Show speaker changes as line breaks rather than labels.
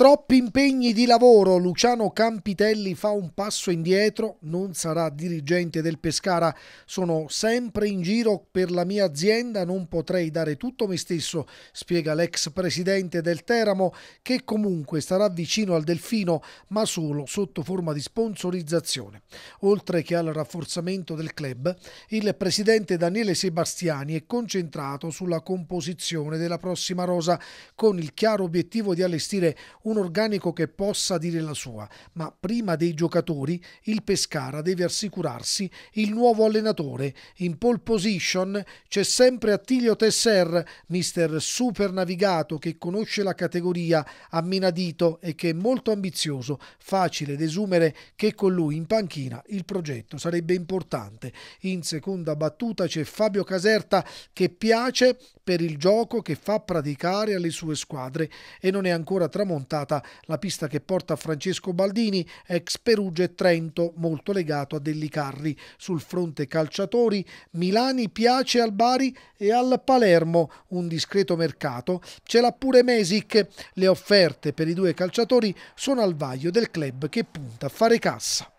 Troppi impegni di lavoro, Luciano Campitelli fa un passo indietro, non sarà dirigente del Pescara, sono sempre in giro per la mia azienda, non potrei dare tutto me stesso, spiega l'ex presidente del Teramo, che comunque starà vicino al Delfino, ma solo sotto forma di sponsorizzazione. Oltre che al rafforzamento del club, il presidente Daniele Sebastiani è concentrato sulla composizione della prossima rosa, con il chiaro obiettivo di allestire un un organico che possa dire la sua, ma prima dei giocatori il Pescara deve assicurarsi il nuovo allenatore. In pole position c'è sempre Attilio Tesser, mister super navigato che conosce la categoria a menadito e che è molto ambizioso, facile desumere che con lui in panchina il progetto sarebbe importante. In seconda battuta c'è Fabio Caserta che piace per il gioco che fa praticare alle sue squadre e non è ancora tramontato stata la pista che porta Francesco Baldini, ex Perugia e Trento, molto legato a Dellicarri. Sul fronte calciatori, Milani piace al Bari e al Palermo, un discreto mercato. Ce l'ha pure Mesic. Le offerte per i due calciatori sono al vaglio del club che punta a fare cassa.